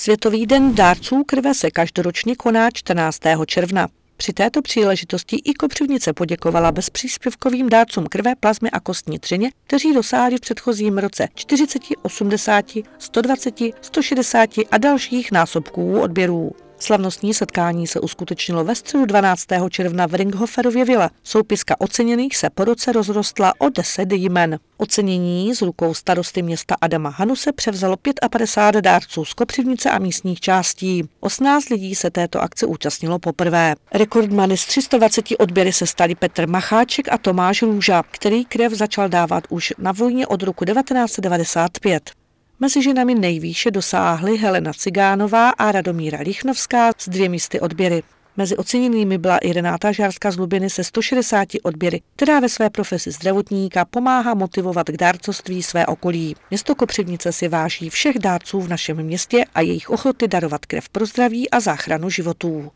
Světový den dárců krve se každoročně koná 14. června. Při této příležitosti i Kopřivnice poděkovala bezpříspěvkovým dárcům krve, plazmy a kostní třeně, kteří dosáhli v předchozím roce 40, 80, 120, 160 a dalších násobků odběrů. Slavnostní setkání se uskutečnilo ve středu 12. června v Ringhoferově vile. Soupiska oceněných se po roce rozrostla o 10 jmen. Ocenění z rukou starosty města Adama Hanuse převzalo 55 dárců z Kopřivnice a místních částí. 18 lidí se této akce účastnilo poprvé. Rekordmany z 320 odběry se stali Petr Macháček a Tomáš Růža, který krev začal dávat už na vojně od roku 1995. Mezi ženami nejvýše dosáhly Helena Cigánová a Radomíra Lichnovská s místy odběry. Mezi oceněnými byla i Renáta Žárska z Lubiny se 160 odběry, která ve své profesi zdravotníka pomáhá motivovat k dárcovství své okolí. Město Kopřivnice si váží všech dárců v našem městě a jejich ochoty darovat krev pro zdraví a záchranu životů.